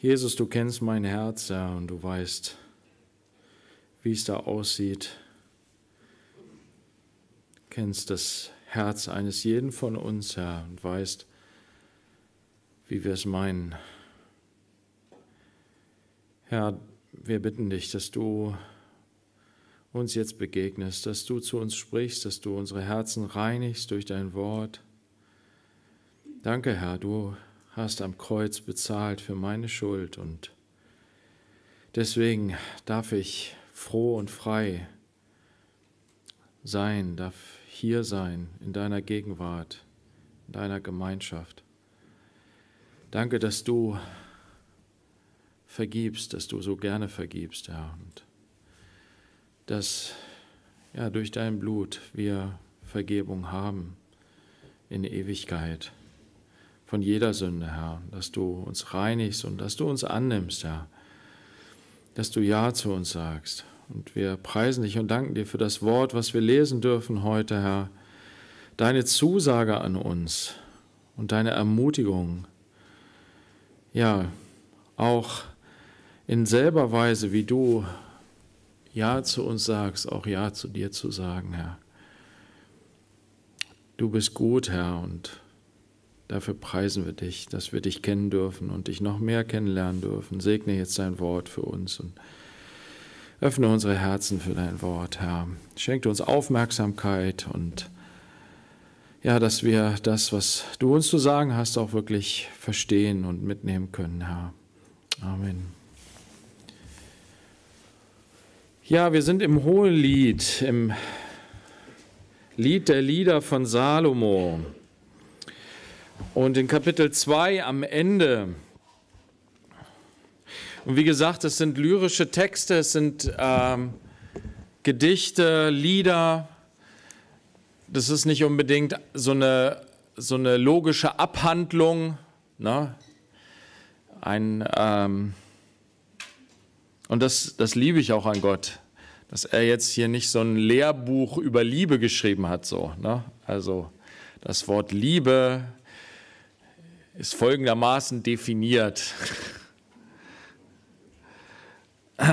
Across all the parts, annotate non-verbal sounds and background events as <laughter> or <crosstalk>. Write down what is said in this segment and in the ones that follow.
Jesus, du kennst mein Herz, Herr, und du weißt, wie es da aussieht. Du kennst das Herz eines jeden von uns, Herr, und weißt, wie wir es meinen. Herr, wir bitten dich, dass du uns jetzt begegnest, dass du zu uns sprichst, dass du unsere Herzen reinigst durch dein Wort. Danke, Herr, du hast am Kreuz bezahlt für meine Schuld und deswegen darf ich froh und frei sein, darf hier sein, in deiner Gegenwart, in deiner Gemeinschaft. Danke, dass du vergibst, dass du so gerne vergibst, Herr, ja, und dass ja, durch dein Blut wir Vergebung haben in Ewigkeit von jeder Sünde, Herr, dass du uns reinigst und dass du uns annimmst, Herr, dass du Ja zu uns sagst. Und wir preisen dich und danken dir für das Wort, was wir lesen dürfen heute, Herr, deine Zusage an uns und deine Ermutigung. Ja, auch in selber Weise, wie du Ja zu uns sagst, auch Ja zu dir zu sagen, Herr. Du bist gut, Herr, und Dafür preisen wir dich, dass wir dich kennen dürfen und dich noch mehr kennenlernen dürfen. Segne jetzt dein Wort für uns und öffne unsere Herzen für dein Wort, Herr. Schenke uns Aufmerksamkeit und ja, dass wir das, was du uns zu sagen hast, auch wirklich verstehen und mitnehmen können, Herr. Amen. Ja, wir sind im Hohen Lied, im Lied der Lieder von Salomo. Und in Kapitel 2 am Ende. Und wie gesagt, es sind lyrische Texte, es sind ähm, Gedichte, Lieder. Das ist nicht unbedingt so eine, so eine logische Abhandlung. Ne? Ein, ähm, und das, das liebe ich auch an Gott, dass er jetzt hier nicht so ein Lehrbuch über Liebe geschrieben hat. So, ne? Also das Wort Liebe ist folgendermaßen definiert. <clears throat>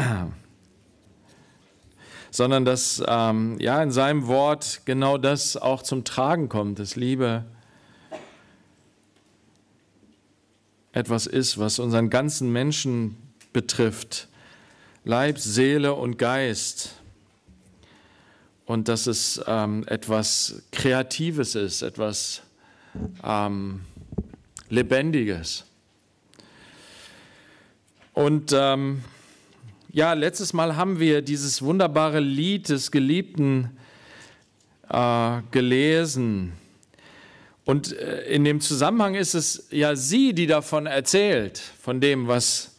sondern dass ähm, ja in seinem Wort genau das auch zum Tragen kommt, dass Liebe etwas ist, was unseren ganzen Menschen betrifft, Leib, Seele und Geist. Und dass es ähm, etwas Kreatives ist, etwas ähm, Lebendiges. Und ähm, ja, letztes Mal haben wir dieses wunderbare Lied des Geliebten äh, gelesen. Und äh, in dem Zusammenhang ist es ja sie, die davon erzählt, von dem, was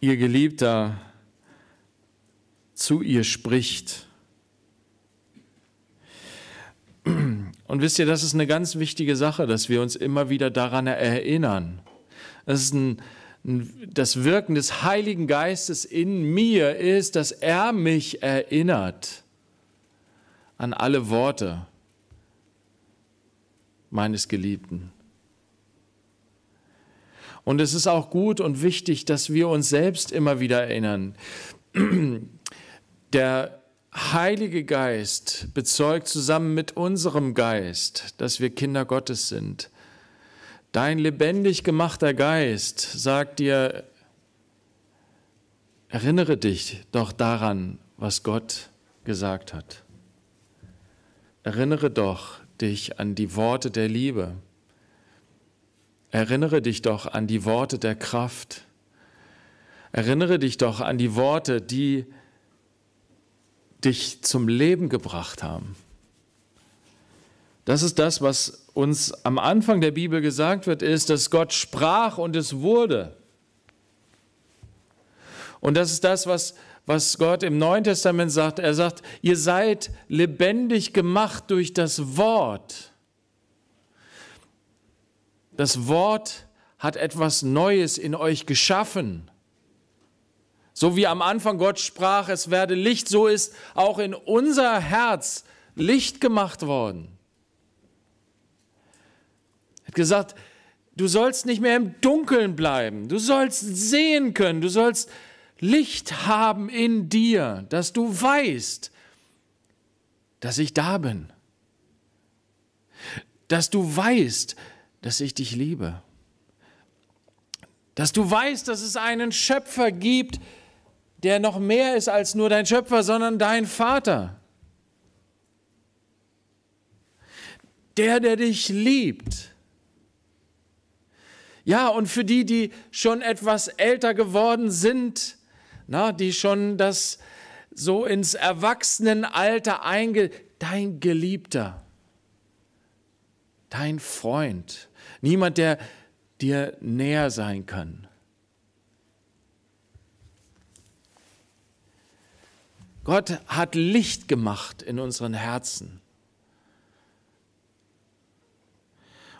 ihr Geliebter zu ihr spricht. Und wisst ihr, das ist eine ganz wichtige Sache, dass wir uns immer wieder daran erinnern. Das ist ein, das Wirken des Heiligen Geistes in mir ist, dass er mich erinnert an alle Worte meines Geliebten. Und es ist auch gut und wichtig, dass wir uns selbst immer wieder erinnern. <clears throat> Der Heilige Geist bezeugt zusammen mit unserem Geist, dass wir Kinder Gottes sind. Dein lebendig gemachter Geist sagt dir, erinnere dich doch daran, was Gott gesagt hat. Erinnere doch dich an die Worte der Liebe. Erinnere dich doch an die Worte der Kraft. Erinnere dich doch an die Worte, die dich zum Leben gebracht haben. Das ist das, was uns am Anfang der Bibel gesagt wird, ist, dass Gott sprach und es wurde. Und das ist das, was, was Gott im Neuen Testament sagt. Er sagt, ihr seid lebendig gemacht durch das Wort. Das Wort hat etwas Neues in euch geschaffen. So wie am Anfang Gott sprach, es werde Licht, so ist auch in unser Herz Licht gemacht worden. Er hat gesagt, du sollst nicht mehr im Dunkeln bleiben, du sollst sehen können, du sollst Licht haben in dir, dass du weißt, dass ich da bin, dass du weißt, dass ich dich liebe, dass du weißt, dass es einen Schöpfer gibt, der noch mehr ist als nur dein Schöpfer, sondern dein Vater. Der, der dich liebt. Ja, und für die, die schon etwas älter geworden sind, na, die schon das so ins Erwachsenenalter einge... Dein Geliebter, dein Freund, niemand, der dir näher sein kann. Gott hat Licht gemacht in unseren Herzen.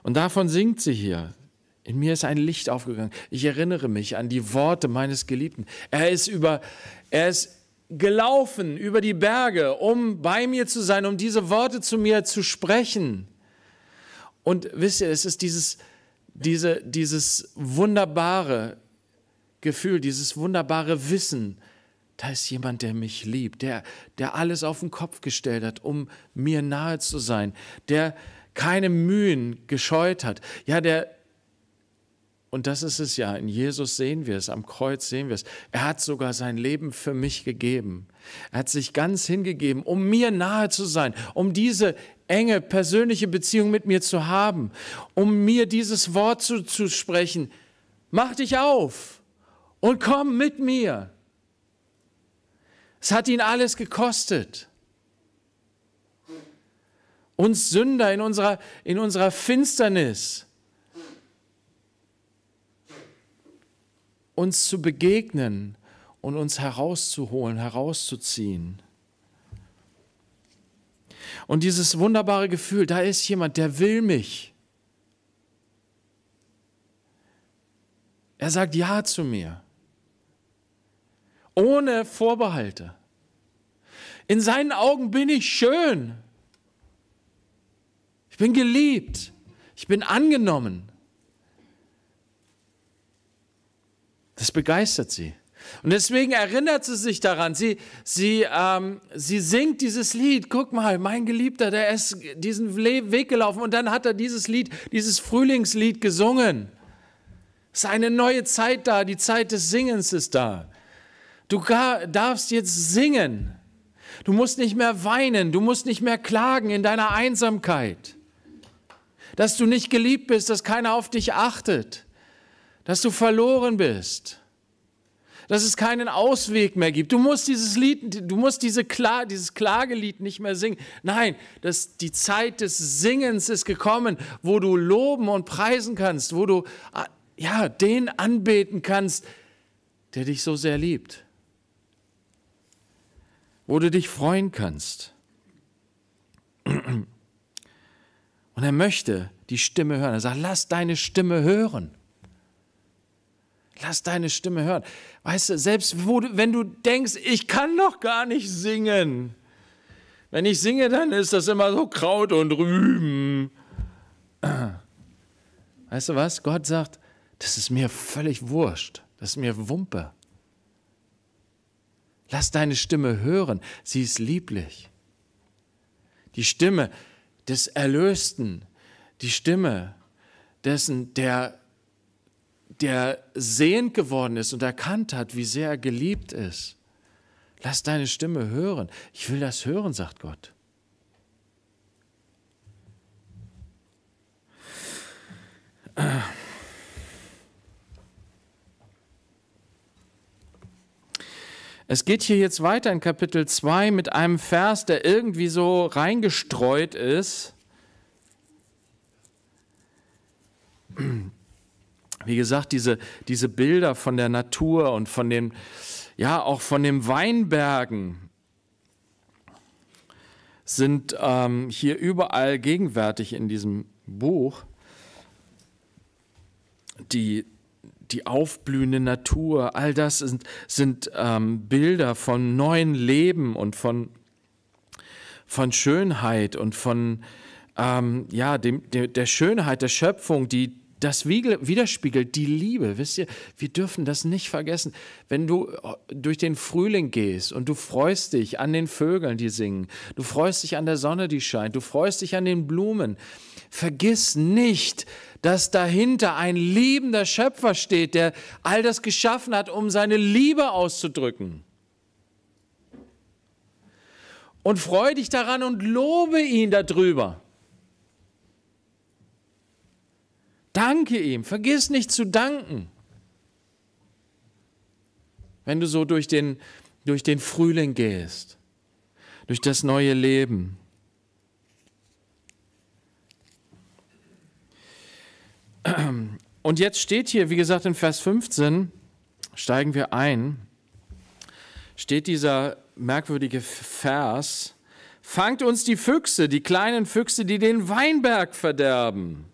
Und davon singt sie hier. In mir ist ein Licht aufgegangen. Ich erinnere mich an die Worte meines Geliebten. Er ist über, er ist gelaufen über die Berge, um bei mir zu sein, um diese Worte zu mir zu sprechen. Und wisst ihr, es ist dieses, diese, dieses wunderbare Gefühl, dieses wunderbare Wissen, da ist jemand, der mich liebt, der, der alles auf den Kopf gestellt hat, um mir nahe zu sein, der keine Mühen gescheut hat. Ja, der, und das ist es ja, in Jesus sehen wir es, am Kreuz sehen wir es. Er hat sogar sein Leben für mich gegeben. Er hat sich ganz hingegeben, um mir nahe zu sein, um diese enge persönliche Beziehung mit mir zu haben, um mir dieses Wort zuzusprechen. Mach dich auf und komm mit mir. Es hat ihn alles gekostet. Uns Sünder in unserer, in unserer Finsternis. Uns zu begegnen und uns herauszuholen, herauszuziehen. Und dieses wunderbare Gefühl, da ist jemand, der will mich. Er sagt Ja zu mir ohne Vorbehalte. In seinen Augen bin ich schön. Ich bin geliebt. Ich bin angenommen. Das begeistert sie. Und deswegen erinnert sie sich daran. Sie, sie, ähm, sie singt dieses Lied. Guck mal, mein Geliebter, der ist diesen Weg gelaufen und dann hat er dieses Lied, dieses Frühlingslied gesungen. Es ist eine neue Zeit da. Die Zeit des Singens ist da. Du darfst jetzt singen. Du musst nicht mehr weinen, du musst nicht mehr klagen in deiner Einsamkeit. Dass du nicht geliebt bist, dass keiner auf dich achtet, dass du verloren bist, dass es keinen Ausweg mehr gibt. Du musst dieses Lied, du musst diese Kla dieses Klagelied nicht mehr singen. Nein, das, die Zeit des Singens ist gekommen, wo du loben und preisen kannst, wo du ah, ja, den anbeten kannst, der dich so sehr liebt wo du dich freuen kannst. Und er möchte die Stimme hören. Er sagt, lass deine Stimme hören. Lass deine Stimme hören. Weißt du, selbst wo, wenn du denkst, ich kann noch gar nicht singen. Wenn ich singe, dann ist das immer so Kraut und Rüben. Weißt du was? Gott sagt, das ist mir völlig wurscht. Das ist mir Wumpe. Lass deine Stimme hören, sie ist lieblich. Die Stimme des Erlösten, die Stimme dessen, der, der sehend geworden ist und erkannt hat, wie sehr er geliebt ist. Lass deine Stimme hören. Ich will das hören, sagt Gott. Äh. Es geht hier jetzt weiter in Kapitel 2 mit einem Vers, der irgendwie so reingestreut ist. Wie gesagt, diese, diese Bilder von der Natur und von den, ja, auch von den Weinbergen sind ähm, hier überall gegenwärtig in diesem Buch. Die die aufblühende Natur, all das sind, sind ähm, Bilder von neuem Leben und von, von Schönheit und von ähm, ja, dem, der Schönheit der Schöpfung, die das widerspiegelt die Liebe. Wisst ihr, wir dürfen das nicht vergessen. Wenn du äh, durch den Frühling gehst und du freust dich an den Vögeln, die singen, du freust dich an der Sonne, die scheint, du freust dich an den Blumen, vergiss nicht, dass dahinter ein liebender Schöpfer steht, der all das geschaffen hat, um seine Liebe auszudrücken. Und freu dich daran und lobe ihn darüber. Danke ihm, vergiss nicht zu danken. Wenn du so durch den, durch den Frühling gehst, durch das neue Leben. Und jetzt steht hier, wie gesagt, in Vers 15, steigen wir ein, steht dieser merkwürdige Vers, fangt uns die Füchse, die kleinen Füchse, die den Weinberg verderben.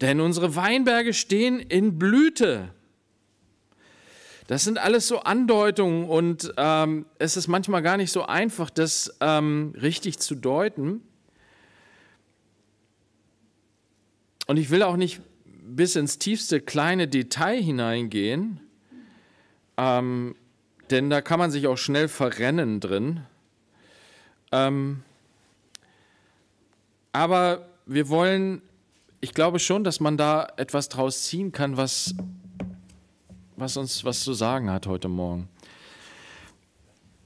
Denn unsere Weinberge stehen in Blüte. Das sind alles so Andeutungen und ähm, es ist manchmal gar nicht so einfach, das ähm, richtig zu deuten. Und ich will auch nicht bis ins tiefste kleine Detail hineingehen, ähm, denn da kann man sich auch schnell verrennen drin. Ähm, aber wir wollen ich glaube schon, dass man da etwas draus ziehen kann, was, was uns was zu sagen hat heute Morgen.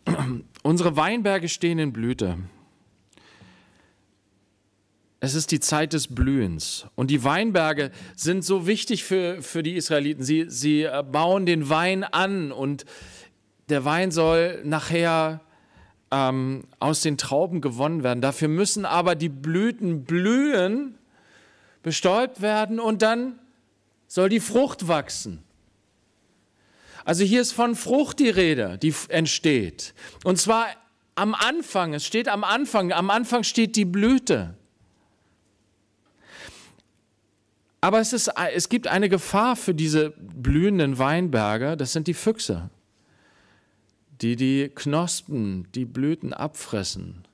<clears throat> Unsere Weinberge stehen in Blüte. Es ist die Zeit des Blühens. Und die Weinberge sind so wichtig für, für die Israeliten. Sie, sie bauen den Wein an und der Wein soll nachher ähm, aus den Trauben gewonnen werden. Dafür müssen aber die Blüten blühen bestäubt werden und dann soll die Frucht wachsen. Also hier ist von Frucht die Rede, die entsteht. Und zwar am Anfang, es steht am Anfang, am Anfang steht die Blüte. Aber es, ist, es gibt eine Gefahr für diese blühenden Weinberge, das sind die Füchse, die die Knospen, die Blüten abfressen,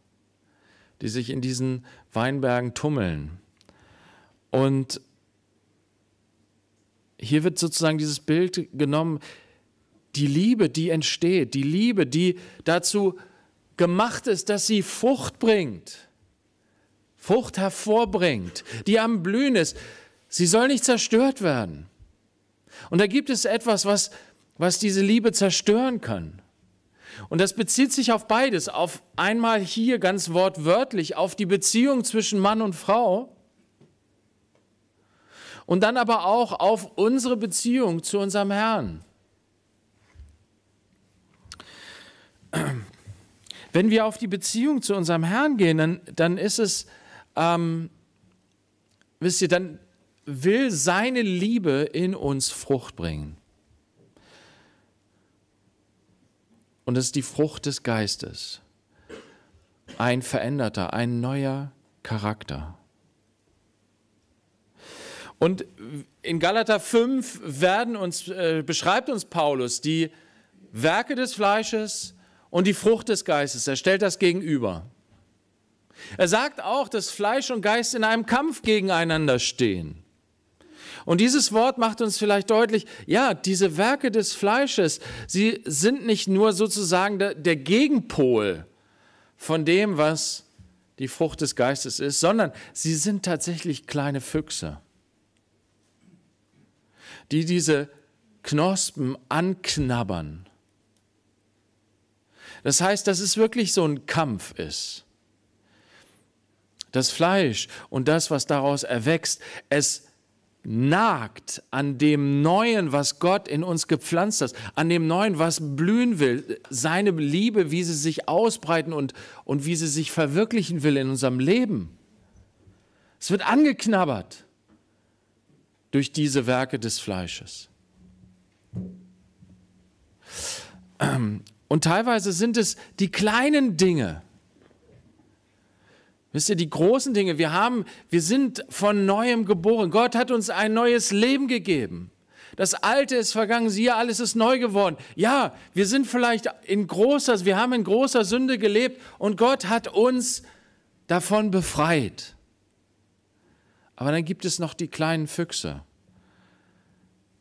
die sich in diesen Weinbergen tummeln. Und hier wird sozusagen dieses Bild genommen, die Liebe, die entsteht, die Liebe, die dazu gemacht ist, dass sie Frucht bringt, Frucht hervorbringt, die am Blühen ist. Sie soll nicht zerstört werden. Und da gibt es etwas, was, was diese Liebe zerstören kann. Und das bezieht sich auf beides. Auf einmal hier ganz wortwörtlich auf die Beziehung zwischen Mann und Frau und dann aber auch auf unsere Beziehung zu unserem Herrn. Wenn wir auf die Beziehung zu unserem Herrn gehen, dann, dann ist es, ähm, wisst ihr, dann will seine Liebe in uns Frucht bringen. Und es ist die Frucht des Geistes. Ein veränderter, ein neuer Charakter. Und in Galater 5 werden uns, äh, beschreibt uns Paulus die Werke des Fleisches und die Frucht des Geistes. Er stellt das gegenüber. Er sagt auch, dass Fleisch und Geist in einem Kampf gegeneinander stehen. Und dieses Wort macht uns vielleicht deutlich, ja, diese Werke des Fleisches, sie sind nicht nur sozusagen der, der Gegenpol von dem, was die Frucht des Geistes ist, sondern sie sind tatsächlich kleine Füchse die diese Knospen anknabbern. Das heißt, dass es wirklich so ein Kampf ist. Das Fleisch und das, was daraus erwächst, es nagt an dem Neuen, was Gott in uns gepflanzt hat, an dem Neuen, was blühen will, seine Liebe, wie sie sich ausbreiten und, und wie sie sich verwirklichen will in unserem Leben. Es wird angeknabbert durch diese Werke des Fleisches. Ähm, und teilweise sind es die kleinen Dinge. Wisst ihr, die großen Dinge, wir haben, wir sind von neuem geboren. Gott hat uns ein neues Leben gegeben. Das Alte ist vergangen, siehe, alles ist neu geworden. Ja, wir sind vielleicht in großer, wir haben in großer Sünde gelebt und Gott hat uns davon befreit. Aber dann gibt es noch die kleinen Füchse,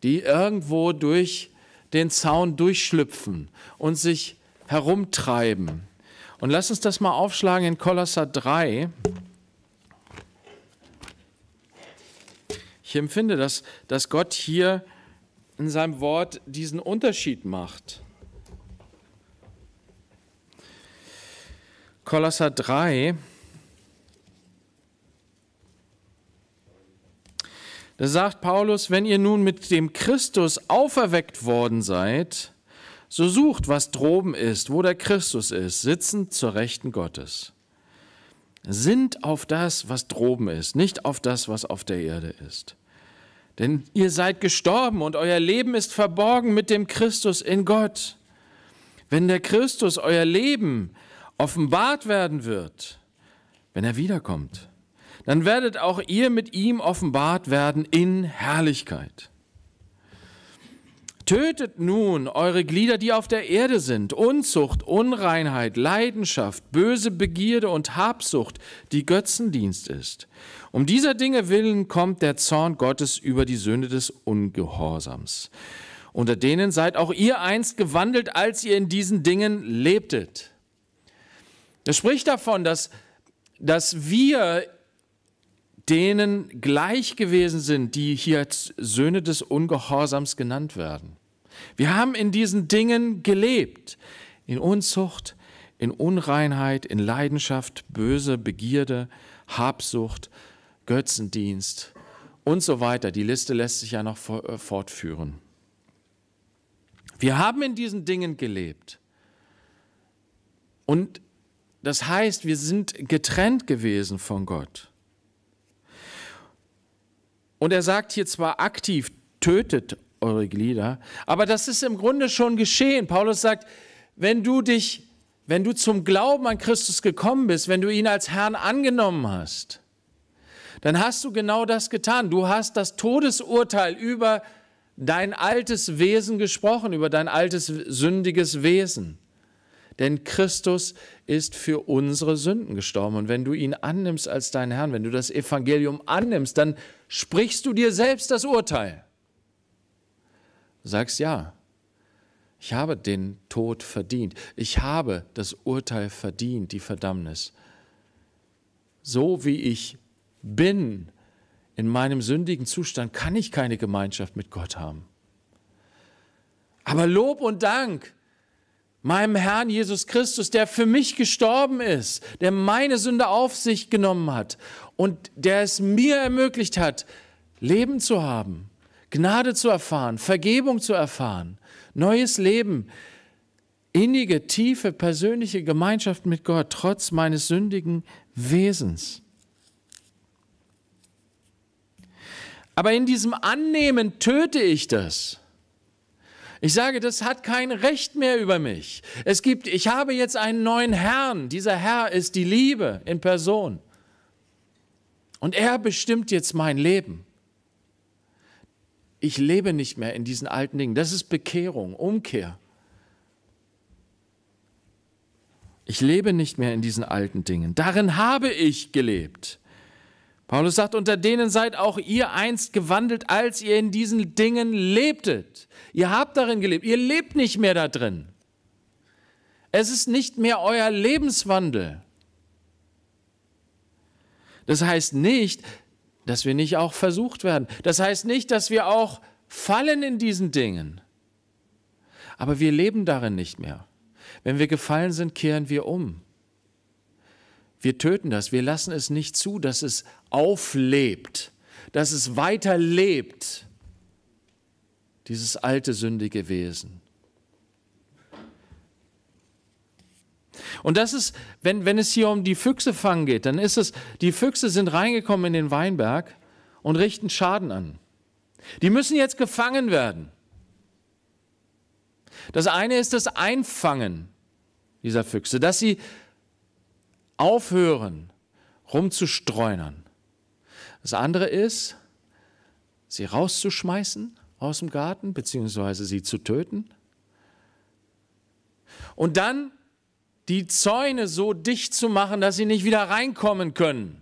die irgendwo durch den Zaun durchschlüpfen und sich herumtreiben. Und lass uns das mal aufschlagen in Kolosser 3. Ich empfinde, dass, dass Gott hier in seinem Wort diesen Unterschied macht. Kolosser 3, Da sagt Paulus, wenn ihr nun mit dem Christus auferweckt worden seid, so sucht, was droben ist, wo der Christus ist, sitzend zur Rechten Gottes. Sind auf das, was droben ist, nicht auf das, was auf der Erde ist. Denn ihr seid gestorben und euer Leben ist verborgen mit dem Christus in Gott. Wenn der Christus euer Leben offenbart werden wird, wenn er wiederkommt, dann werdet auch ihr mit ihm offenbart werden in Herrlichkeit. Tötet nun eure Glieder, die auf der Erde sind, Unzucht, Unreinheit, Leidenschaft, böse Begierde und Habsucht, die Götzendienst ist. Um dieser Dinge willen kommt der Zorn Gottes über die Sünde des Ungehorsams. Unter denen seid auch ihr einst gewandelt, als ihr in diesen Dingen lebtet. Es spricht davon, dass, dass wir denen gleich gewesen sind, die hier als Söhne des Ungehorsams genannt werden. Wir haben in diesen Dingen gelebt, in Unzucht, in Unreinheit, in Leidenschaft, böse Begierde, Habsucht, Götzendienst und so weiter. Die Liste lässt sich ja noch äh, fortführen. Wir haben in diesen Dingen gelebt. Und das heißt, wir sind getrennt gewesen von Gott. Und er sagt hier zwar aktiv, tötet eure Glieder, aber das ist im Grunde schon geschehen. Paulus sagt, wenn du dich, wenn du zum Glauben an Christus gekommen bist, wenn du ihn als Herrn angenommen hast, dann hast du genau das getan. Du hast das Todesurteil über dein altes Wesen gesprochen, über dein altes sündiges Wesen. Denn Christus ist für unsere Sünden gestorben. Und wenn du ihn annimmst als deinen Herrn, wenn du das Evangelium annimmst, dann sprichst du dir selbst das Urteil. Du sagst ja, ich habe den Tod verdient. Ich habe das Urteil verdient, die Verdammnis. So wie ich bin in meinem sündigen Zustand, kann ich keine Gemeinschaft mit Gott haben. Aber Lob und Dank meinem Herrn Jesus Christus, der für mich gestorben ist, der meine Sünde auf sich genommen hat und der es mir ermöglicht hat, Leben zu haben, Gnade zu erfahren, Vergebung zu erfahren, neues Leben, innige, tiefe, persönliche Gemeinschaft mit Gott, trotz meines sündigen Wesens. Aber in diesem Annehmen töte ich das. Ich sage, das hat kein Recht mehr über mich. Es gibt, ich habe jetzt einen neuen Herrn. Dieser Herr ist die Liebe in Person. Und er bestimmt jetzt mein Leben. Ich lebe nicht mehr in diesen alten Dingen. Das ist Bekehrung, Umkehr. Ich lebe nicht mehr in diesen alten Dingen. Darin habe ich gelebt. Paulus sagt, unter denen seid auch ihr einst gewandelt, als ihr in diesen Dingen lebtet. Ihr habt darin gelebt, ihr lebt nicht mehr da drin. Es ist nicht mehr euer Lebenswandel. Das heißt nicht, dass wir nicht auch versucht werden. Das heißt nicht, dass wir auch fallen in diesen Dingen. Aber wir leben darin nicht mehr. Wenn wir gefallen sind, kehren wir um. Wir töten das, wir lassen es nicht zu, dass es auflebt, dass es weiterlebt, dieses alte sündige Wesen. Und das ist, wenn, wenn es hier um die Füchse fangen geht, dann ist es, die Füchse sind reingekommen in den Weinberg und richten Schaden an. Die müssen jetzt gefangen werden. Das eine ist das Einfangen dieser Füchse, dass sie aufhören, rumzustreunern. Das andere ist, sie rauszuschmeißen aus dem Garten, beziehungsweise sie zu töten. Und dann die Zäune so dicht zu machen, dass sie nicht wieder reinkommen können.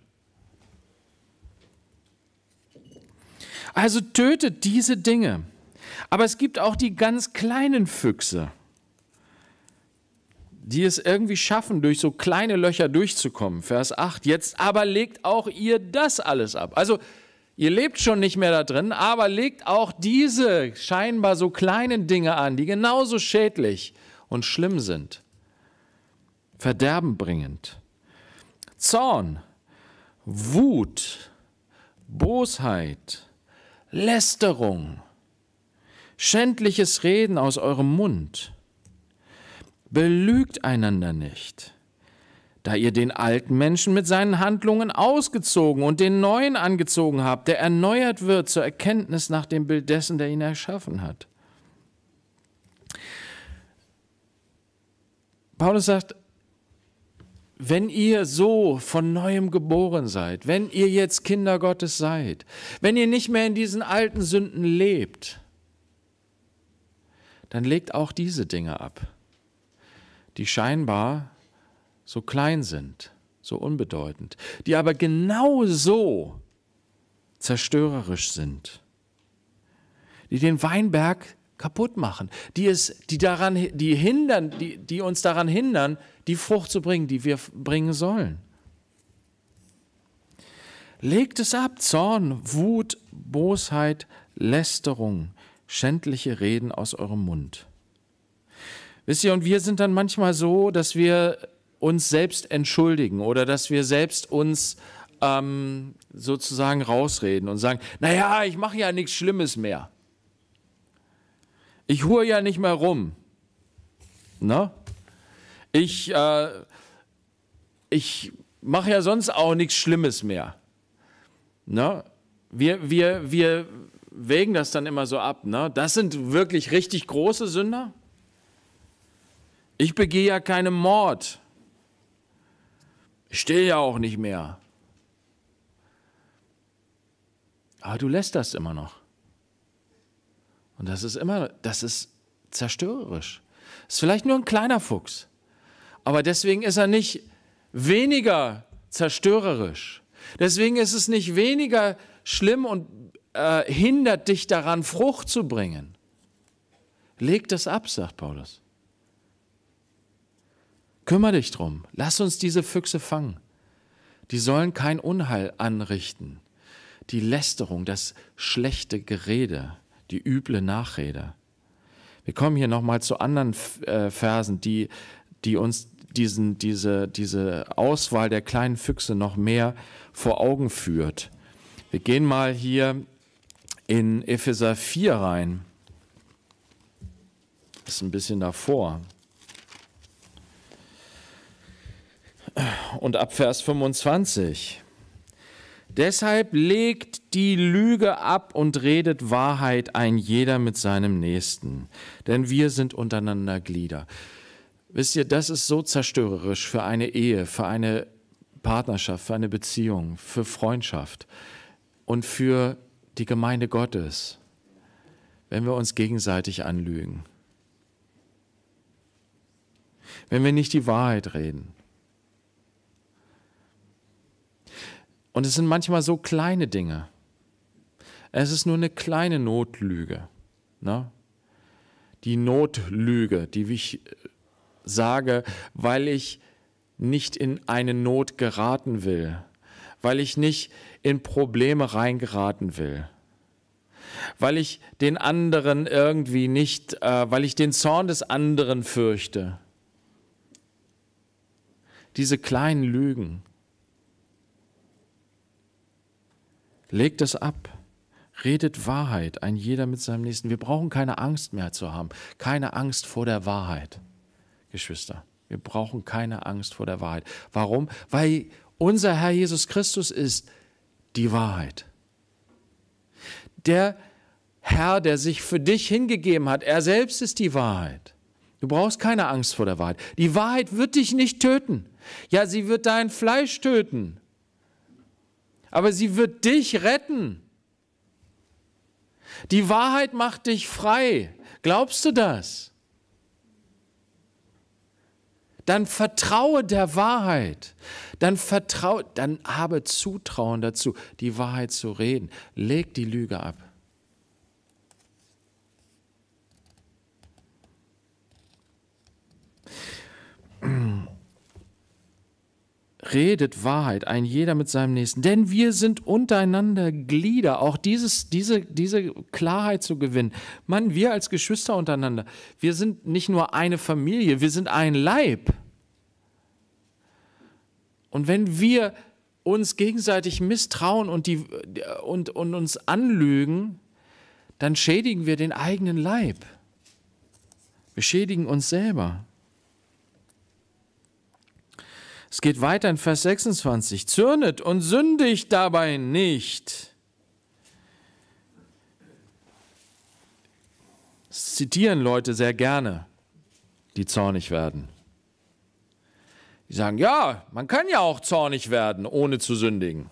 Also tötet diese Dinge. Aber es gibt auch die ganz kleinen Füchse die es irgendwie schaffen, durch so kleine Löcher durchzukommen. Vers 8, jetzt aber legt auch ihr das alles ab. Also ihr lebt schon nicht mehr da drin, aber legt auch diese scheinbar so kleinen Dinge an, die genauso schädlich und schlimm sind, verderbenbringend. Zorn, Wut, Bosheit, Lästerung, schändliches Reden aus eurem Mund Belügt einander nicht, da ihr den alten Menschen mit seinen Handlungen ausgezogen und den neuen angezogen habt, der erneuert wird zur Erkenntnis nach dem Bild dessen, der ihn erschaffen hat. Paulus sagt, wenn ihr so von neuem geboren seid, wenn ihr jetzt Kinder Gottes seid, wenn ihr nicht mehr in diesen alten Sünden lebt, dann legt auch diese Dinge ab die scheinbar so klein sind, so unbedeutend, die aber genauso zerstörerisch sind, die den Weinberg kaputt machen, die es, die daran, die hindern, die, die uns daran hindern, die Frucht zu bringen, die wir bringen sollen. Legt es ab, Zorn, Wut, Bosheit, Lästerung, schändliche Reden aus eurem Mund. Wisst ihr, und wir sind dann manchmal so, dass wir uns selbst entschuldigen oder dass wir selbst uns ähm, sozusagen rausreden und sagen, naja, ich mache ja nichts Schlimmes mehr. Ich hur ja nicht mehr rum. Ne? Ich, äh, ich mache ja sonst auch nichts Schlimmes mehr. Ne? Wir, wir, wir wägen das dann immer so ab. Ne? Das sind wirklich richtig große Sünder. Ich begehe ja keinen Mord. Ich stehe ja auch nicht mehr. Aber du lässt das immer noch. Und das ist immer, das ist zerstörerisch. Ist vielleicht nur ein kleiner Fuchs. Aber deswegen ist er nicht weniger zerstörerisch. Deswegen ist es nicht weniger schlimm und äh, hindert dich daran, Frucht zu bringen. Leg das ab, sagt Paulus. Kümmer dich drum, lass uns diese Füchse fangen. Die sollen kein Unheil anrichten. Die Lästerung, das schlechte Gerede, die üble Nachrede. Wir kommen hier nochmal zu anderen äh, Versen, die, die uns diesen, diese, diese Auswahl der kleinen Füchse noch mehr vor Augen führt. Wir gehen mal hier in Epheser 4 rein. Das ist ein bisschen davor. und ab Vers 25. Deshalb legt die Lüge ab und redet Wahrheit ein jeder mit seinem Nächsten, denn wir sind untereinander Glieder. Wisst ihr, das ist so zerstörerisch für eine Ehe, für eine Partnerschaft, für eine Beziehung, für Freundschaft und für die Gemeinde Gottes, wenn wir uns gegenseitig anlügen, wenn wir nicht die Wahrheit reden. Und es sind manchmal so kleine Dinge. Es ist nur eine kleine Notlüge. Ne? Die Notlüge, die ich äh, sage, weil ich nicht in eine Not geraten will, weil ich nicht in Probleme reingeraten will, weil ich den anderen irgendwie nicht, äh, weil ich den Zorn des anderen fürchte. Diese kleinen Lügen, Legt es ab. Redet Wahrheit, ein jeder mit seinem Nächsten. Wir brauchen keine Angst mehr zu haben. Keine Angst vor der Wahrheit, Geschwister. Wir brauchen keine Angst vor der Wahrheit. Warum? Weil unser Herr Jesus Christus ist die Wahrheit. Der Herr, der sich für dich hingegeben hat, er selbst ist die Wahrheit. Du brauchst keine Angst vor der Wahrheit. Die Wahrheit wird dich nicht töten. Ja, sie wird dein Fleisch töten aber sie wird dich retten. Die Wahrheit macht dich frei. Glaubst du das? Dann vertraue der Wahrheit. Dann vertraue, dann habe Zutrauen dazu, die Wahrheit zu reden. Leg die Lüge ab. Redet Wahrheit, ein jeder mit seinem Nächsten. Denn wir sind untereinander Glieder. Auch dieses, diese, diese Klarheit zu gewinnen. Mann, wir als Geschwister untereinander, wir sind nicht nur eine Familie, wir sind ein Leib. Und wenn wir uns gegenseitig misstrauen und, die, und, und uns anlügen, dann schädigen wir den eigenen Leib. Wir schädigen uns selber. Es geht weiter in Vers 26. Zürnet und sündigt dabei nicht. Das zitieren Leute sehr gerne, die zornig werden. Die sagen, ja, man kann ja auch zornig werden, ohne zu sündigen.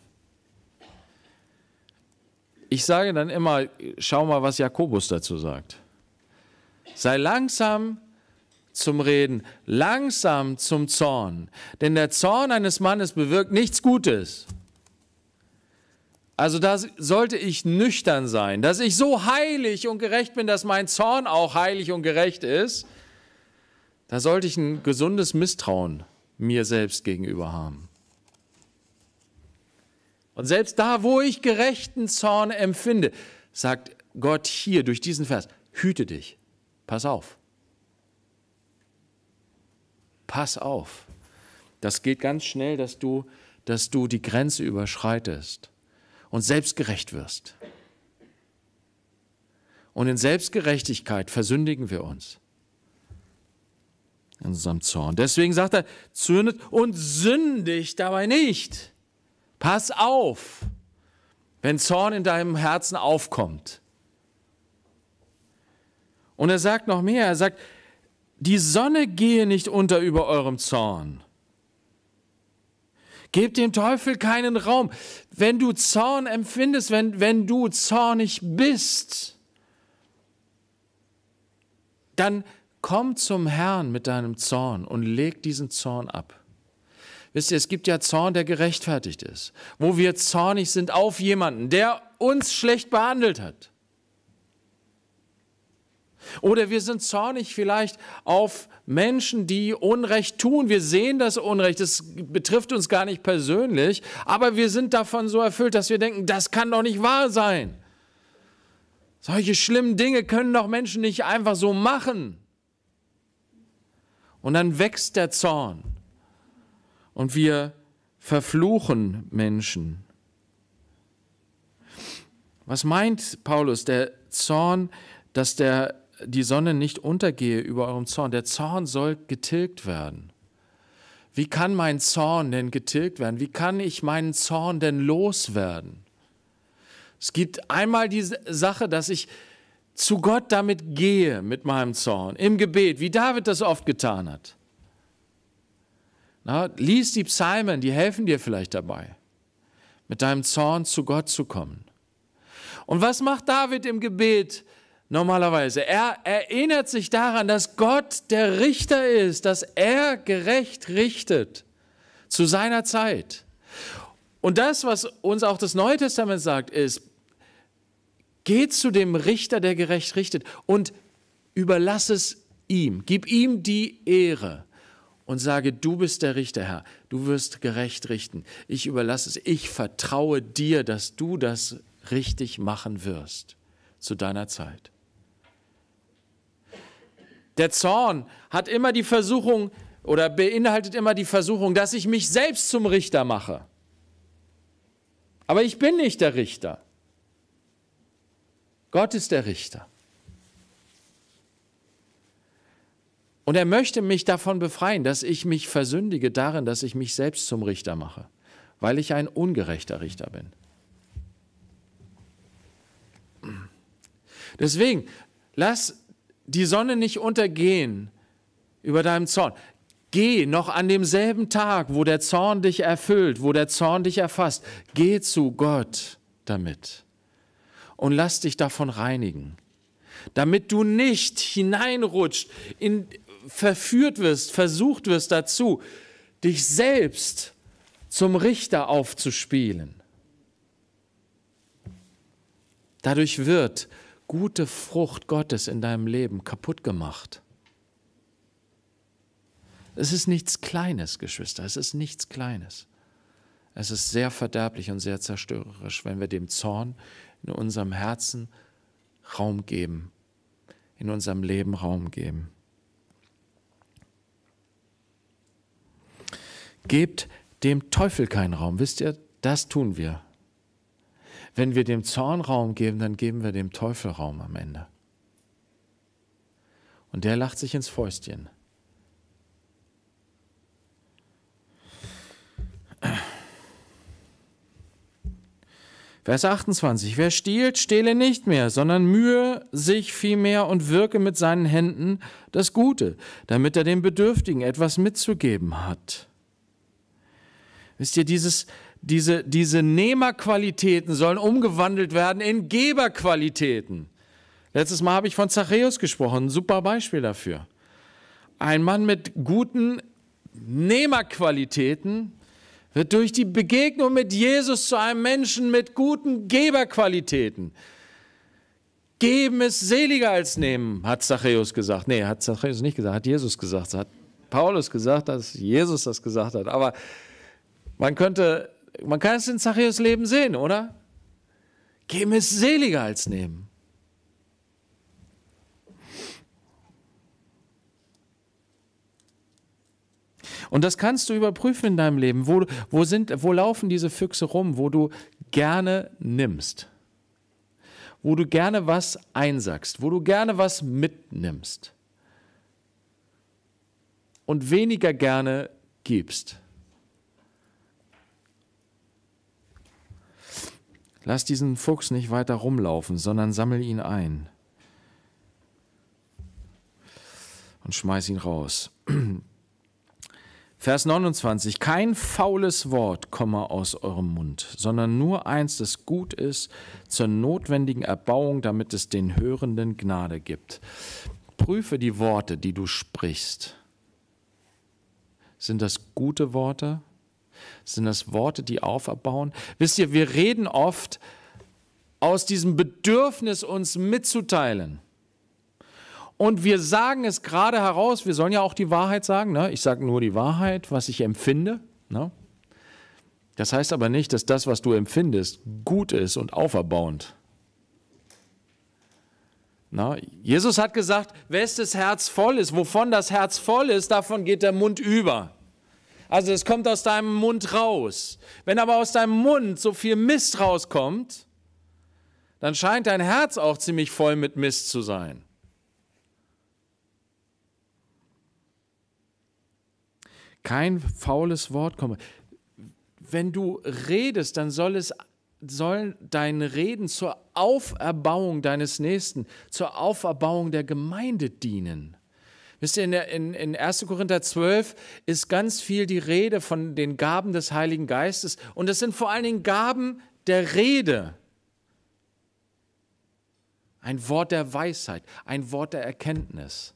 Ich sage dann immer, schau mal, was Jakobus dazu sagt. Sei langsam zum Reden, langsam zum Zorn. Denn der Zorn eines Mannes bewirkt nichts Gutes. Also da sollte ich nüchtern sein, dass ich so heilig und gerecht bin, dass mein Zorn auch heilig und gerecht ist. Da sollte ich ein gesundes Misstrauen mir selbst gegenüber haben. Und selbst da, wo ich gerechten Zorn empfinde, sagt Gott hier durch diesen Vers, hüte dich, pass auf pass auf. Das geht ganz schnell, dass du, dass du die Grenze überschreitest und selbstgerecht wirst. Und in Selbstgerechtigkeit versündigen wir uns in unserem Zorn. Deswegen sagt er, zürnet und sündigt dabei nicht. Pass auf, wenn Zorn in deinem Herzen aufkommt. Und er sagt noch mehr, er sagt, die Sonne gehe nicht unter über eurem Zorn. Gebt dem Teufel keinen Raum. Wenn du Zorn empfindest, wenn, wenn du zornig bist, dann komm zum Herrn mit deinem Zorn und leg diesen Zorn ab. Wisst ihr, es gibt ja Zorn, der gerechtfertigt ist, wo wir zornig sind auf jemanden, der uns schlecht behandelt hat. Oder wir sind zornig vielleicht auf Menschen, die Unrecht tun. Wir sehen das Unrecht, das betrifft uns gar nicht persönlich, aber wir sind davon so erfüllt, dass wir denken, das kann doch nicht wahr sein. Solche schlimmen Dinge können doch Menschen nicht einfach so machen. Und dann wächst der Zorn und wir verfluchen Menschen. Was meint Paulus? Der Zorn, dass der die Sonne nicht untergehe über eurem Zorn. Der Zorn soll getilgt werden. Wie kann mein Zorn denn getilgt werden? Wie kann ich meinen Zorn denn loswerden? Es gibt einmal die Sache, dass ich zu Gott damit gehe, mit meinem Zorn, im Gebet, wie David das oft getan hat. Na, lies die Psalmen, die helfen dir vielleicht dabei, mit deinem Zorn zu Gott zu kommen. Und was macht David im Gebet? normalerweise. Er erinnert sich daran, dass Gott der Richter ist, dass er gerecht richtet zu seiner Zeit. Und das, was uns auch das Neue Testament sagt, ist, geh zu dem Richter, der gerecht richtet und überlass es ihm, gib ihm die Ehre und sage, du bist der Richter, Herr, du wirst gerecht richten. Ich überlasse es, ich vertraue dir, dass du das richtig machen wirst zu deiner Zeit. Der Zorn hat immer die Versuchung oder beinhaltet immer die Versuchung, dass ich mich selbst zum Richter mache. Aber ich bin nicht der Richter. Gott ist der Richter. Und er möchte mich davon befreien, dass ich mich versündige darin, dass ich mich selbst zum Richter mache, weil ich ein ungerechter Richter bin. Deswegen, lass die Sonne nicht untergehen über deinem Zorn. Geh noch an demselben Tag, wo der Zorn dich erfüllt, wo der Zorn dich erfasst. Geh zu Gott damit und lass dich davon reinigen, damit du nicht hineinrutscht, in, verführt wirst, versucht wirst dazu, dich selbst zum Richter aufzuspielen. Dadurch wird gute Frucht Gottes in deinem Leben kaputt gemacht. Es ist nichts Kleines, Geschwister, es ist nichts Kleines. Es ist sehr verderblich und sehr zerstörerisch, wenn wir dem Zorn in unserem Herzen Raum geben, in unserem Leben Raum geben. Gebt dem Teufel keinen Raum. Wisst ihr, das tun wir. Wenn wir dem Zorn Raum geben, dann geben wir dem Teufel Raum am Ende. Und der lacht sich ins Fäustchen. Vers 28. Wer stiehlt, stehle nicht mehr, sondern mühe sich vielmehr und wirke mit seinen Händen das Gute, damit er dem Bedürftigen etwas mitzugeben hat. Wisst ihr, dieses, diese, diese Nehmerqualitäten sollen umgewandelt werden in Geberqualitäten. Letztes Mal habe ich von Zachäus gesprochen, ein super Beispiel dafür. Ein Mann mit guten Nehmerqualitäten wird durch die Begegnung mit Jesus zu einem Menschen mit guten Geberqualitäten. Geben ist seliger als nehmen, hat Zachäus gesagt. Nee, hat Zachäus nicht gesagt, hat Jesus gesagt. Hat Paulus gesagt, dass Jesus das gesagt hat. Aber man könnte man kann es in Zachäus Leben sehen, oder? Geben ist seliger als nehmen. Und das kannst du überprüfen in deinem Leben. Wo, wo, sind, wo laufen diese Füchse rum, wo du gerne nimmst? Wo du gerne was einsackst? Wo du gerne was mitnimmst? Und weniger gerne gibst? Lass diesen Fuchs nicht weiter rumlaufen, sondern sammel ihn ein. Und schmeiß ihn raus. Vers 29. Kein faules Wort komme aus eurem Mund, sondern nur eins, das gut ist, zur notwendigen Erbauung, damit es den Hörenden Gnade gibt. Prüfe die Worte, die du sprichst. Sind das gute Worte? Sind das Worte, die auferbauen? Wisst ihr, wir reden oft aus diesem Bedürfnis, uns mitzuteilen. Und wir sagen es gerade heraus, wir sollen ja auch die Wahrheit sagen. Ne? Ich sage nur die Wahrheit, was ich empfinde. Ne? Das heißt aber nicht, dass das, was du empfindest, gut ist und auferbauend. Na, Jesus hat gesagt, wes das Herz voll ist, wovon das Herz voll ist, davon geht der Mund über. Also es kommt aus deinem Mund raus. Wenn aber aus deinem Mund so viel Mist rauskommt, dann scheint dein Herz auch ziemlich voll mit Mist zu sein. Kein faules Wort komme. Wenn du redest, dann soll es sollen deine Reden zur Auferbauung deines Nächsten, zur Auferbauung der Gemeinde dienen. Wisst ihr, in, in, in 1. Korinther 12 ist ganz viel die Rede von den Gaben des Heiligen Geistes. Und das sind vor allen Dingen Gaben der Rede. Ein Wort der Weisheit, ein Wort der Erkenntnis.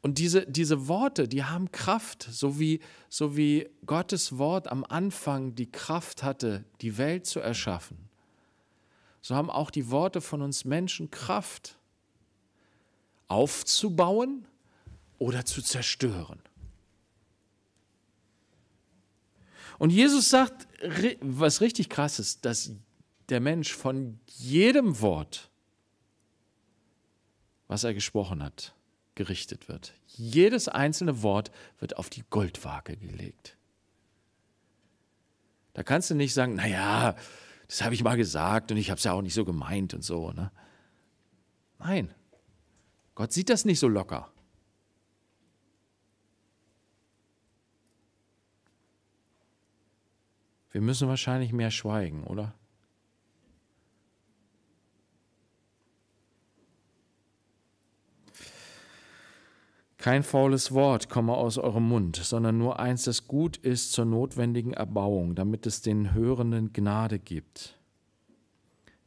Und diese, diese Worte, die haben Kraft, so wie, so wie Gottes Wort am Anfang die Kraft hatte, die Welt zu erschaffen. So haben auch die Worte von uns Menschen Kraft aufzubauen oder zu zerstören. Und Jesus sagt, was richtig krass ist, dass der Mensch von jedem Wort, was er gesprochen hat, gerichtet wird. Jedes einzelne Wort wird auf die Goldwaage gelegt. Da kannst du nicht sagen, naja, das habe ich mal gesagt und ich habe es ja auch nicht so gemeint und so. Ne? Nein, Gott sieht das nicht so locker. Wir müssen wahrscheinlich mehr schweigen, oder? Kein faules Wort komme aus eurem Mund, sondern nur eins, das gut ist zur notwendigen Erbauung, damit es den Hörenden Gnade gibt.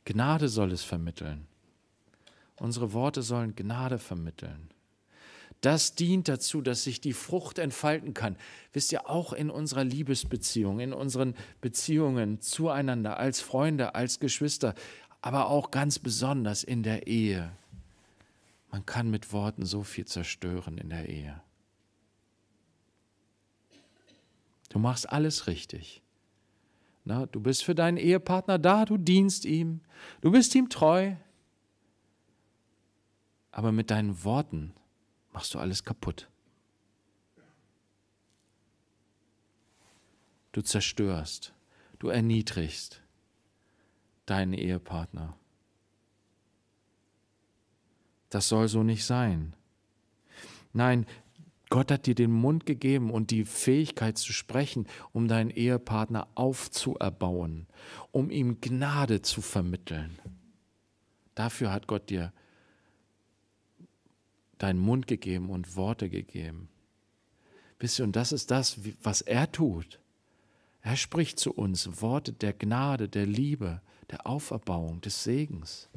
Gnade soll es vermitteln. Unsere Worte sollen Gnade vermitteln. Das dient dazu, dass sich die Frucht entfalten kann. Wisst ihr, auch in unserer Liebesbeziehung, in unseren Beziehungen zueinander, als Freunde, als Geschwister, aber auch ganz besonders in der Ehe. Man kann mit Worten so viel zerstören in der Ehe. Du machst alles richtig. Na, du bist für deinen Ehepartner da, du dienst ihm, du bist ihm treu, aber mit deinen Worten machst du alles kaputt. Du zerstörst, du erniedrigst deinen Ehepartner. Das soll so nicht sein. Nein, Gott hat dir den Mund gegeben und die Fähigkeit zu sprechen, um deinen Ehepartner aufzuerbauen, um ihm Gnade zu vermitteln. Dafür hat Gott dir deinen Mund gegeben und Worte gegeben. Wisst ihr, und das ist das, was er tut. Er spricht zu uns Worte der Gnade, der Liebe, der Auferbauung, des Segens.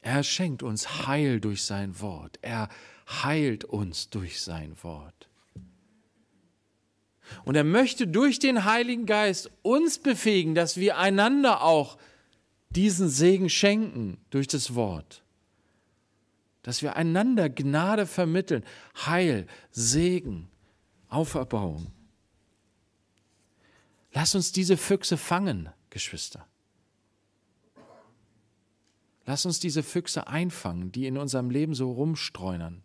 Er schenkt uns Heil durch sein Wort. Er heilt uns durch sein Wort. Und er möchte durch den Heiligen Geist uns befähigen, dass wir einander auch diesen Segen schenken durch das Wort. Dass wir einander Gnade vermitteln, Heil, Segen, Auferbauung. Lass uns diese Füchse fangen, Geschwister. Lass uns diese Füchse einfangen, die in unserem Leben so rumstreunern,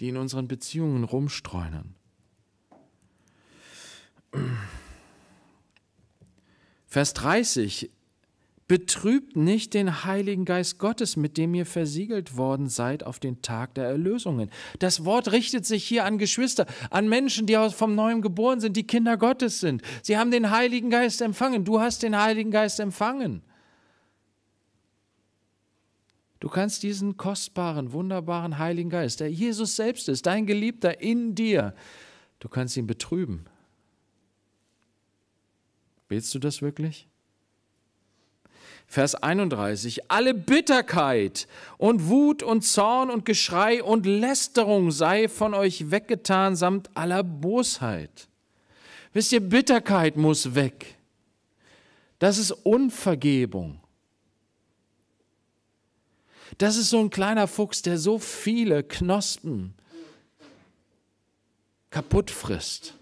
die in unseren Beziehungen rumstreunern. Vers 30 Betrübt nicht den Heiligen Geist Gottes, mit dem ihr versiegelt worden seid auf den Tag der Erlösungen. Das Wort richtet sich hier an Geschwister, an Menschen, die vom Neuen geboren sind, die Kinder Gottes sind. Sie haben den Heiligen Geist empfangen. Du hast den Heiligen Geist empfangen. Du kannst diesen kostbaren, wunderbaren Heiligen Geist, der Jesus selbst ist, dein Geliebter in dir, du kannst ihn betrüben. Willst du das wirklich? Vers 31, alle Bitterkeit und Wut und Zorn und Geschrei und Lästerung sei von euch weggetan samt aller Bosheit. Wisst ihr, Bitterkeit muss weg. Das ist Unvergebung. Das ist so ein kleiner Fuchs, der so viele Knospen kaputt frisst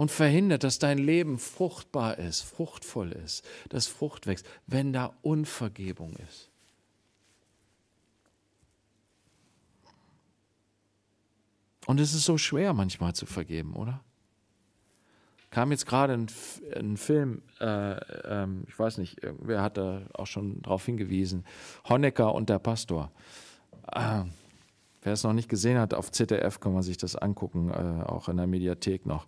und verhindert, dass dein Leben fruchtbar ist, fruchtvoll ist, dass Frucht wächst, wenn da Unvergebung ist. Und es ist so schwer manchmal zu vergeben, oder? Kam jetzt gerade ein, ein Film, äh, äh, ich weiß nicht, wer hat da auch schon drauf hingewiesen, Honecker und der Pastor. Äh, wer es noch nicht gesehen hat, auf ZDF kann man sich das angucken, äh, auch in der Mediathek noch.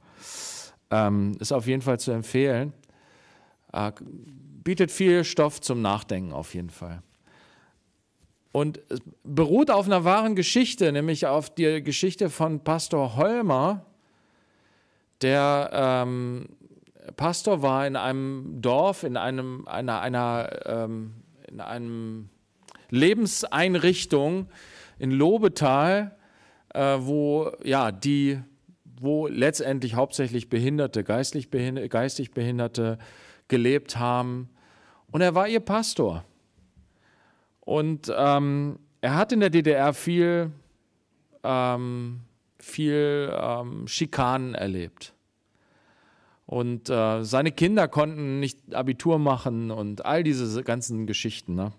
Ähm, ist auf jeden Fall zu empfehlen. Äh, bietet viel Stoff zum Nachdenken auf jeden Fall. Und es beruht auf einer wahren Geschichte, nämlich auf der Geschichte von Pastor Holmer. Der ähm, Pastor war in einem Dorf, in einem, einer, einer, ähm, in einem Lebenseinrichtung in Lobetal, äh, wo ja, die wo letztendlich hauptsächlich Behinderte, geistlich, Behinderte, geistig Behinderte gelebt haben. Und er war ihr Pastor. Und ähm, er hat in der DDR viel, ähm, viel ähm, Schikanen erlebt. Und äh, seine Kinder konnten nicht Abitur machen und all diese ganzen Geschichten. Ne?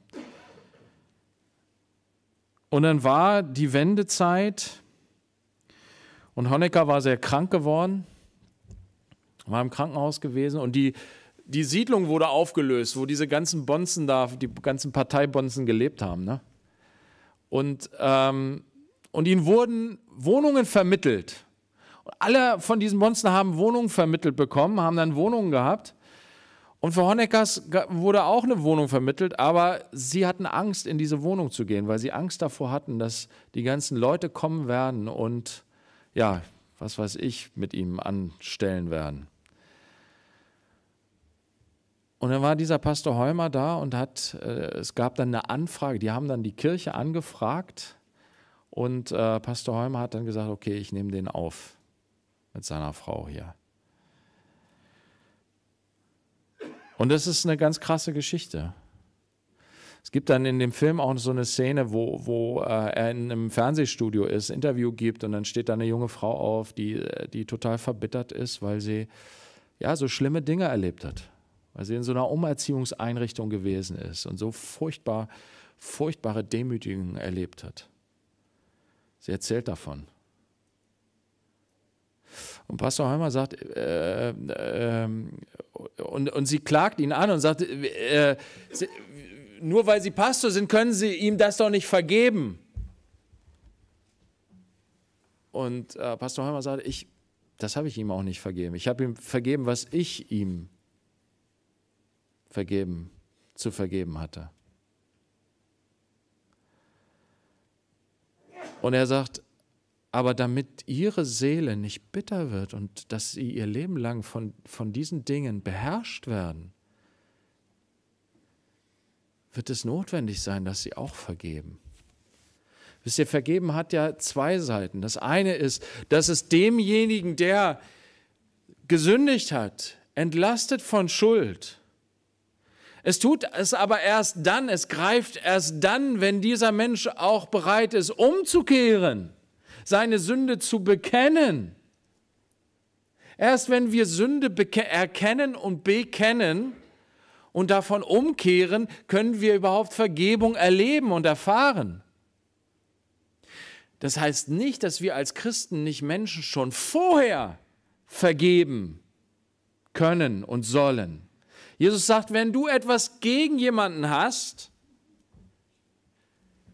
Und dann war die Wendezeit und Honecker war sehr krank geworden, war im Krankenhaus gewesen und die, die Siedlung wurde aufgelöst, wo diese ganzen Bonzen da, die ganzen Parteibonzen gelebt haben. Ne? Und, ähm, und ihnen wurden Wohnungen vermittelt. Alle von diesen Bonzen haben Wohnungen vermittelt bekommen, haben dann Wohnungen gehabt. Und für Honeckers wurde auch eine Wohnung vermittelt, aber sie hatten Angst, in diese Wohnung zu gehen, weil sie Angst davor hatten, dass die ganzen Leute kommen werden und ja, was weiß ich, mit ihm anstellen werden. Und dann war dieser Pastor Heumer da und hat, äh, es gab dann eine Anfrage, die haben dann die Kirche angefragt und äh, Pastor Heumer hat dann gesagt, okay, ich nehme den auf mit seiner Frau hier. Und das ist eine ganz krasse Geschichte. Es gibt dann in dem Film auch so eine Szene, wo, wo äh, er in einem Fernsehstudio ist, Interview gibt und dann steht da eine junge Frau auf, die, äh, die total verbittert ist, weil sie ja so schlimme Dinge erlebt hat. Weil sie in so einer Umerziehungseinrichtung gewesen ist und so furchtbar, furchtbare Demütigungen erlebt hat. Sie erzählt davon. Und Pastor Heimer sagt, äh, äh, ähm, und, und sie klagt ihn an und sagt, äh, sie, nur weil sie Pastor sind, können sie ihm das doch nicht vergeben. Und äh, Pastor Heimer sagte, ich, das habe ich ihm auch nicht vergeben. Ich habe ihm vergeben, was ich ihm vergeben, zu vergeben hatte. Und er sagt, aber damit ihre Seele nicht bitter wird und dass sie ihr Leben lang von, von diesen Dingen beherrscht werden, wird es notwendig sein, dass sie auch vergeben. Wisst ihr, vergeben hat ja zwei Seiten. Das eine ist, dass es demjenigen, der gesündigt hat, entlastet von Schuld. Es tut es aber erst dann, es greift erst dann, wenn dieser Mensch auch bereit ist, umzukehren, seine Sünde zu bekennen. Erst wenn wir Sünde erkennen und bekennen, und davon umkehren, können wir überhaupt Vergebung erleben und erfahren. Das heißt nicht, dass wir als Christen nicht Menschen schon vorher vergeben können und sollen. Jesus sagt, wenn du etwas gegen jemanden hast,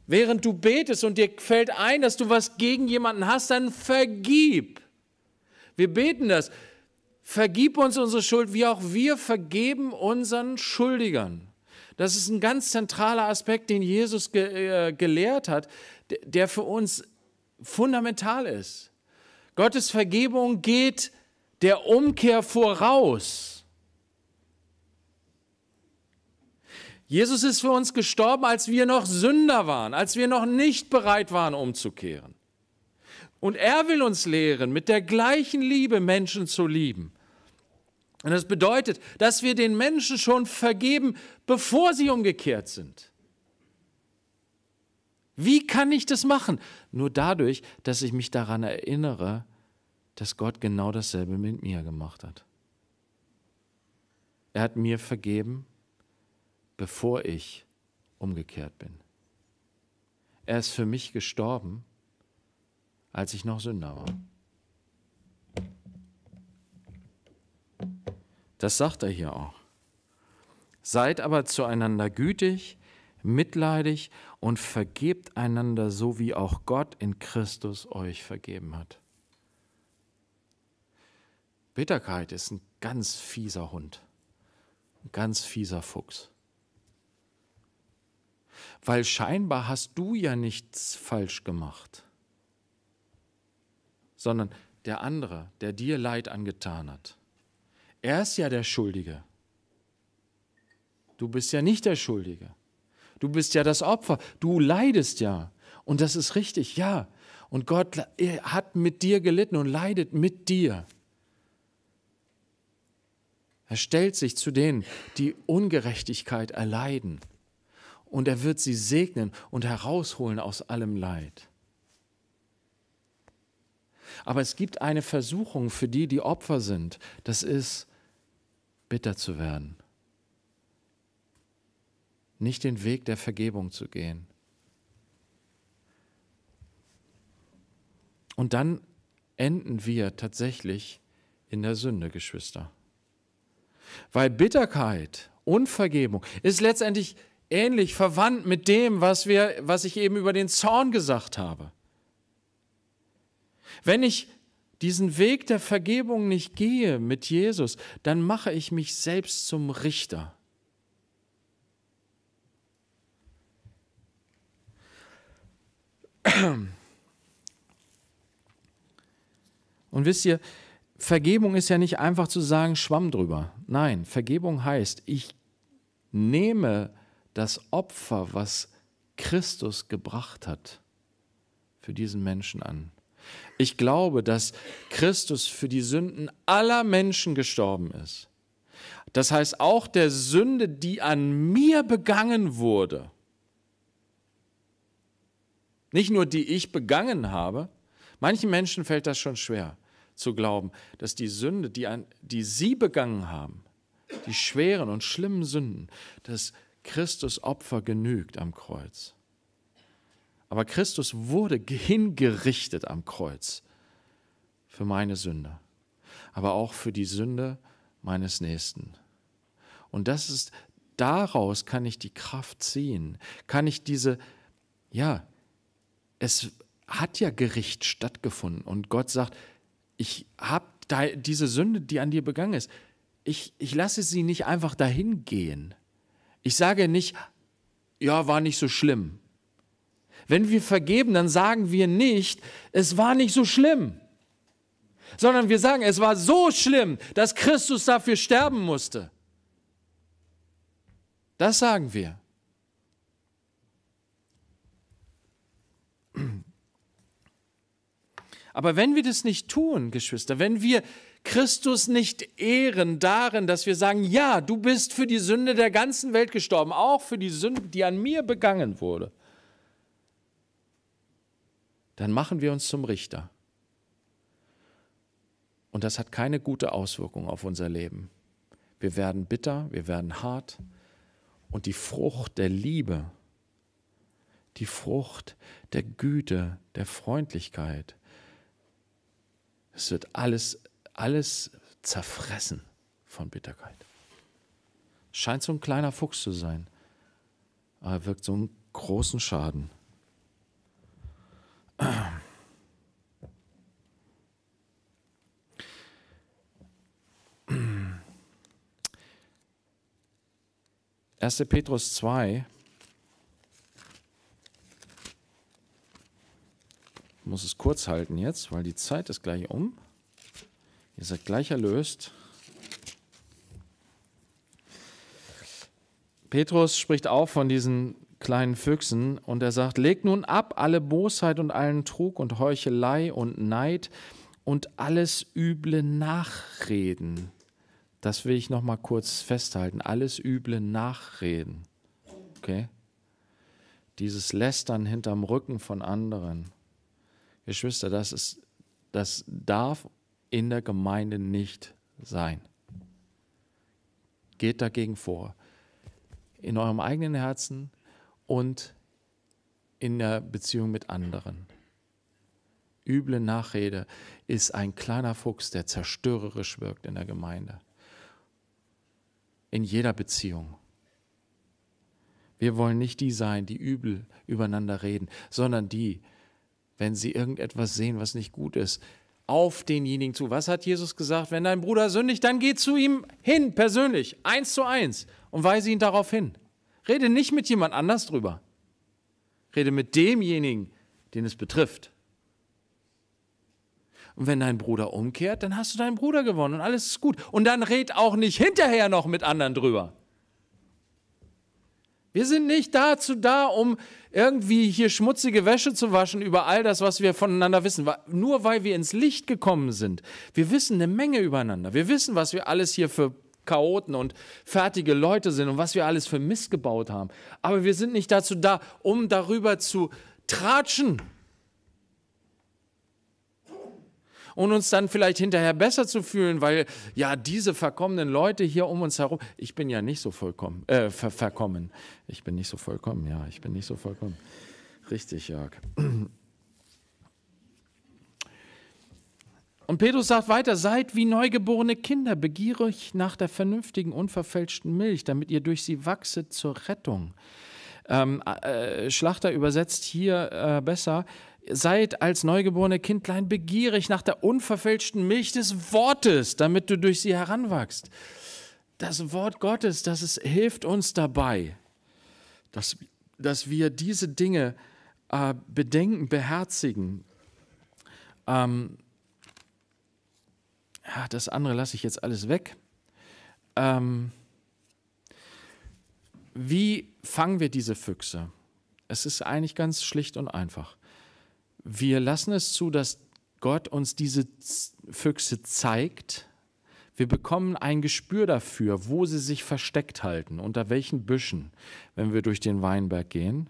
während du betest und dir fällt ein, dass du was gegen jemanden hast, dann vergib. Wir beten das vergib uns unsere Schuld, wie auch wir vergeben unseren Schuldigern. Das ist ein ganz zentraler Aspekt, den Jesus ge äh, gelehrt hat, der für uns fundamental ist. Gottes Vergebung geht der Umkehr voraus. Jesus ist für uns gestorben, als wir noch Sünder waren, als wir noch nicht bereit waren, umzukehren. Und er will uns lehren, mit der gleichen Liebe Menschen zu lieben, und das bedeutet, dass wir den Menschen schon vergeben, bevor sie umgekehrt sind. Wie kann ich das machen? Nur dadurch, dass ich mich daran erinnere, dass Gott genau dasselbe mit mir gemacht hat. Er hat mir vergeben, bevor ich umgekehrt bin. Er ist für mich gestorben, als ich noch Sünder war. Das sagt er hier auch. Seid aber zueinander gütig, mitleidig und vergebt einander, so wie auch Gott in Christus euch vergeben hat. Bitterkeit ist ein ganz fieser Hund, ein ganz fieser Fuchs. Weil scheinbar hast du ja nichts falsch gemacht, sondern der andere, der dir Leid angetan hat. Er ist ja der Schuldige. Du bist ja nicht der Schuldige. Du bist ja das Opfer. Du leidest ja. Und das ist richtig, ja. Und Gott hat mit dir gelitten und leidet mit dir. Er stellt sich zu denen, die Ungerechtigkeit erleiden. Und er wird sie segnen und herausholen aus allem Leid. Aber es gibt eine Versuchung für die, die Opfer sind. Das ist, bitter zu werden, nicht den Weg der Vergebung zu gehen. Und dann enden wir tatsächlich in der Sünde, Geschwister. Weil Bitterkeit, Unvergebung ist letztendlich ähnlich verwandt mit dem, was, wir, was ich eben über den Zorn gesagt habe. Wenn ich diesen Weg der Vergebung nicht gehe mit Jesus, dann mache ich mich selbst zum Richter. Und wisst ihr, Vergebung ist ja nicht einfach zu sagen, schwamm drüber. Nein, Vergebung heißt, ich nehme das Opfer, was Christus gebracht hat, für diesen Menschen an. Ich glaube, dass Christus für die Sünden aller Menschen gestorben ist. Das heißt, auch der Sünde, die an mir begangen wurde, nicht nur die ich begangen habe, manchen Menschen fällt das schon schwer zu glauben, dass die Sünde, die, an, die sie begangen haben, die schweren und schlimmen Sünden, dass Christus Opfer genügt am Kreuz. Aber Christus wurde hingerichtet am Kreuz für meine Sünde, aber auch für die Sünde meines Nächsten. Und das ist, daraus kann ich die Kraft ziehen, kann ich diese, ja, es hat ja Gericht stattgefunden und Gott sagt, ich habe diese Sünde, die an dir begangen ist, ich, ich lasse sie nicht einfach dahin gehen. Ich sage nicht, ja, war nicht so schlimm, wenn wir vergeben, dann sagen wir nicht, es war nicht so schlimm, sondern wir sagen, es war so schlimm, dass Christus dafür sterben musste. Das sagen wir. Aber wenn wir das nicht tun, Geschwister, wenn wir Christus nicht ehren darin, dass wir sagen, ja, du bist für die Sünde der ganzen Welt gestorben, auch für die Sünde, die an mir begangen wurde, dann machen wir uns zum Richter. Und das hat keine gute Auswirkung auf unser Leben. Wir werden bitter, wir werden hart. Und die Frucht der Liebe, die Frucht der Güte, der Freundlichkeit, es wird alles, alles zerfressen von Bitterkeit. Scheint so ein kleiner Fuchs zu sein, aber wirkt so einen großen Schaden. 1. Petrus 2 ich muss es kurz halten jetzt, weil die Zeit ist gleich um. Ihr seid gleich erlöst. Petrus spricht auch von diesen kleinen Füchsen und er sagt, legt nun ab alle Bosheit und allen Trug und Heuchelei und Neid und alles üble Nachreden. Das will ich noch mal kurz festhalten. Alles üble Nachreden. Okay? Dieses Lästern hinterm Rücken von anderen. Geschwister, das ist das darf in der Gemeinde nicht sein. Geht dagegen vor. In eurem eigenen Herzen, und in der Beziehung mit anderen. Üble Nachrede ist ein kleiner Fuchs, der zerstörerisch wirkt in der Gemeinde, in jeder Beziehung. Wir wollen nicht die sein, die übel übereinander reden, sondern die, wenn sie irgendetwas sehen, was nicht gut ist, auf denjenigen zu. Was hat Jesus gesagt? Wenn dein Bruder sündigt, dann geh zu ihm hin, persönlich, eins zu eins, und weise ihn darauf hin. Rede nicht mit jemand anders drüber. Rede mit demjenigen, den es betrifft. Und wenn dein Bruder umkehrt, dann hast du deinen Bruder gewonnen und alles ist gut. Und dann red auch nicht hinterher noch mit anderen drüber. Wir sind nicht dazu da, um irgendwie hier schmutzige Wäsche zu waschen über all das, was wir voneinander wissen. Nur weil wir ins Licht gekommen sind. Wir wissen eine Menge übereinander. Wir wissen, was wir alles hier für Chaoten und fertige Leute sind und was wir alles für Mist gebaut haben. Aber wir sind nicht dazu da, um darüber zu tratschen und uns dann vielleicht hinterher besser zu fühlen, weil ja diese verkommenen Leute hier um uns herum, ich bin ja nicht so vollkommen, äh, ver verkommen. Ich bin nicht so vollkommen, ja, ich bin nicht so vollkommen. Richtig, Jörg. Und Petrus sagt weiter, seid wie neugeborene Kinder, begierig nach der vernünftigen, unverfälschten Milch, damit ihr durch sie wachset zur Rettung. Ähm, äh, Schlachter übersetzt hier äh, besser, seid als neugeborene Kindlein begierig nach der unverfälschten Milch des Wortes, damit du durch sie heranwachst. Das Wort Gottes, das es hilft uns dabei, dass, dass wir diese Dinge äh, bedenken, beherzigen. Ähm, ja, ah, das andere lasse ich jetzt alles weg. Ähm, wie fangen wir diese Füchse? Es ist eigentlich ganz schlicht und einfach. Wir lassen es zu, dass Gott uns diese Füchse zeigt. Wir bekommen ein Gespür dafür, wo sie sich versteckt halten, unter welchen Büschen, wenn wir durch den Weinberg gehen.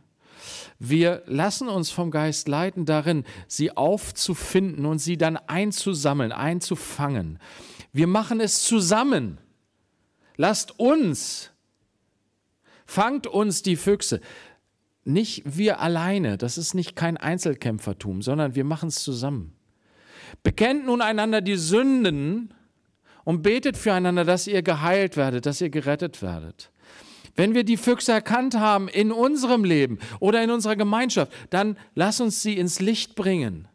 Wir lassen uns vom Geist leiten darin, sie aufzufinden und sie dann einzusammeln, einzufangen. Wir machen es zusammen. Lasst uns, fangt uns die Füchse. Nicht wir alleine, das ist nicht kein Einzelkämpfertum, sondern wir machen es zusammen. Bekennt nun einander die Sünden und betet füreinander, dass ihr geheilt werdet, dass ihr gerettet werdet. Wenn wir die Füchse erkannt haben in unserem Leben oder in unserer Gemeinschaft, dann lass uns sie ins Licht bringen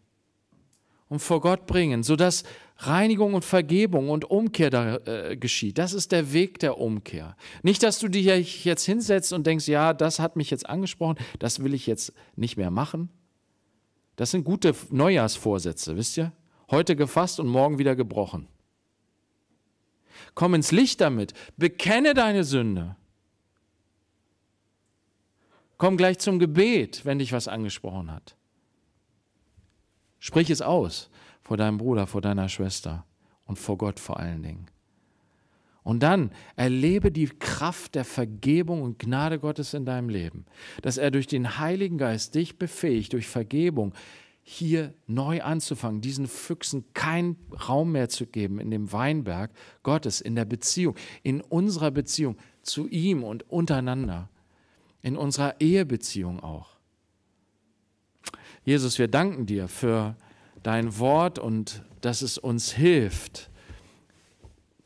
und vor Gott bringen, sodass Reinigung und Vergebung und Umkehr da, äh, geschieht. Das ist der Weg der Umkehr. Nicht, dass du dich jetzt hinsetzt und denkst, ja, das hat mich jetzt angesprochen, das will ich jetzt nicht mehr machen. Das sind gute Neujahrsvorsätze, wisst ihr? Heute gefasst und morgen wieder gebrochen. Komm ins Licht damit, bekenne deine Sünde Komm gleich zum Gebet, wenn dich was angesprochen hat. Sprich es aus vor deinem Bruder, vor deiner Schwester und vor Gott vor allen Dingen. Und dann erlebe die Kraft der Vergebung und Gnade Gottes in deinem Leben, dass er durch den Heiligen Geist dich befähigt, durch Vergebung hier neu anzufangen, diesen Füchsen keinen Raum mehr zu geben in dem Weinberg Gottes, in der Beziehung, in unserer Beziehung zu ihm und untereinander in unserer Ehebeziehung auch. Jesus, wir danken dir für dein Wort und dass es uns hilft,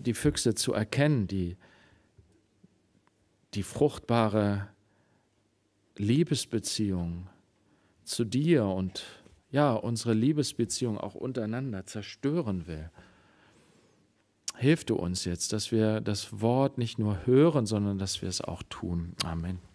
die Füchse zu erkennen, die, die fruchtbare Liebesbeziehung zu dir und ja, unsere Liebesbeziehung auch untereinander zerstören will. Hilf du uns jetzt, dass wir das Wort nicht nur hören, sondern dass wir es auch tun. Amen.